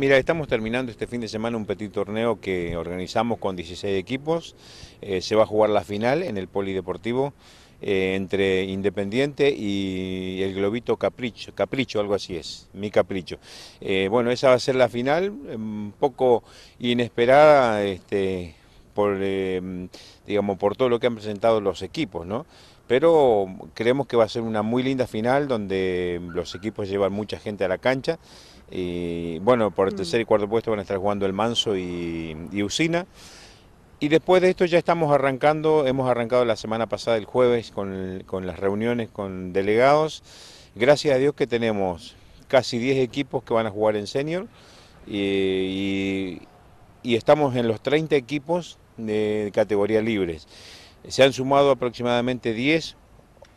Mira, estamos terminando este fin de semana un petit torneo que organizamos con 16 equipos. Eh, se va a jugar la final en el Polideportivo eh, entre Independiente y el Globito Capricho, Capricho, algo así es, mi Capricho. Eh, bueno, esa va a ser la final, un em, poco inesperada este, por, em, digamos, por todo lo que han presentado los equipos, ¿no? pero creemos que va a ser una muy linda final donde los equipos llevan mucha gente a la cancha. Y bueno, por el mm. tercer y cuarto puesto van a estar jugando el Manso y, Usina. Y después de esto ya estamos arrancando, hemos arrancado la semana pasada, el jueves, con, las reuniones con delegados. Gracias a Dios que tenemos casi 10 equipos que van a jugar en senior y, y estamos en los 30 equipos de categoría libres. Se han sumado aproximadamente 10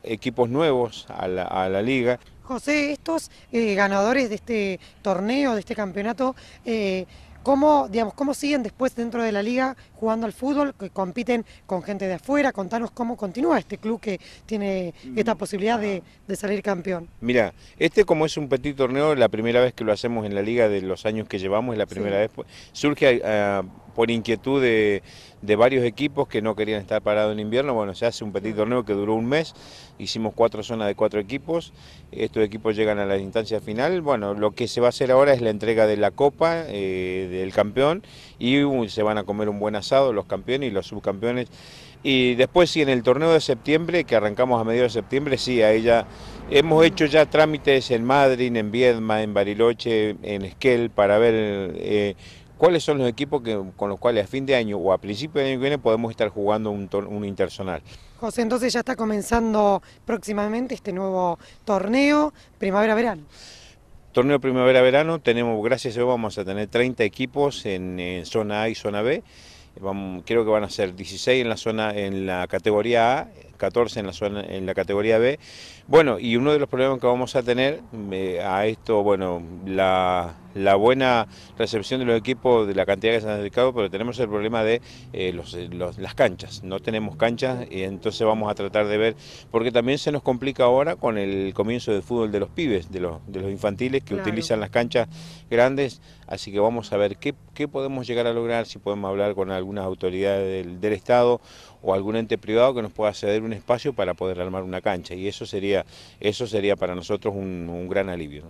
equipos nuevos a la, liga. José, estos eh, ganadores de este torneo, de este campeonato, eh, ¿Cómo, digamos, ¿Cómo siguen después dentro de la liga jugando al fútbol? Que compiten con gente de afuera. Contanos cómo continúa este club que tiene mm. esta posibilidad de, salir campeón. Mira, este como es un petit torneo, la primera vez que lo hacemos en la liga de los años que llevamos, es la primera vez. Pues, surge ah, por inquietud de, varios equipos que no querían estar parados en invierno. Bueno, se hace un petit torneo que duró un mes, hicimos cuatro zonas de cuatro equipos, estos equipos llegan a la instancia final. Bueno, lo que se va a hacer ahora es la entrega de la copa. Eh, el campeón y uh, se van a comer un buen asado los campeones y los subcampeones. Y después sí, en el torneo de septiembre, que arrancamos a mediados de septiembre, sí, a ella hemos hecho ya trámites en Madrid, en Viedma, en Bariloche, en Esquel, para ver eh, cuáles son los equipos que, con los cuales a fin de año o a principio de año que viene podemos estar jugando un, un intersonal. José, entonces ya está comenzando próximamente este nuevo torneo, primavera-verano. Torneo primavera-verano, tenemos, gracias a Dios, vamos a tener 30 equipos en, zona A y zona B. Vamos, creo que van a ser 16 en la zona, en la categoría A, 14 en la, zona, en la categoría B. Bueno, y uno de los problemas que vamos a tener eh, a esto, bueno, la, la, buena recepción de los equipos, de la cantidad que se han dedicado, pero tenemos el problema de eh, eh, las canchas. No tenemos canchas, y entonces vamos a tratar de ver, porque también se nos complica ahora con el comienzo del fútbol de los pibes, de los, de los infantiles que utilizan las canchas grandes, así que vamos a ver qué, qué, podemos llegar a lograr, si podemos hablar con algunas autoridades del, del Estado o algún ente privado que nos pueda ceder un espacio para poder armar una cancha y eso sería, eso sería para nosotros un, gran alivio.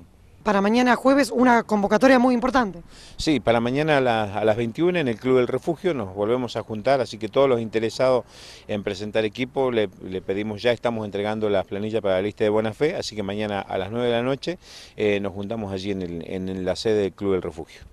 para mañana jueves una convocatoria muy importante. Sí, para mañana a, las 21 en el Club del Refugio nos volvemos a juntar, así que todos los interesados en presentar equipo le, pedimos ya, estamos entregando las planillas para la lista de buena fe, así que mañana a las 9 de la noche eh, nos juntamos allí en la sede del Club del Refugio.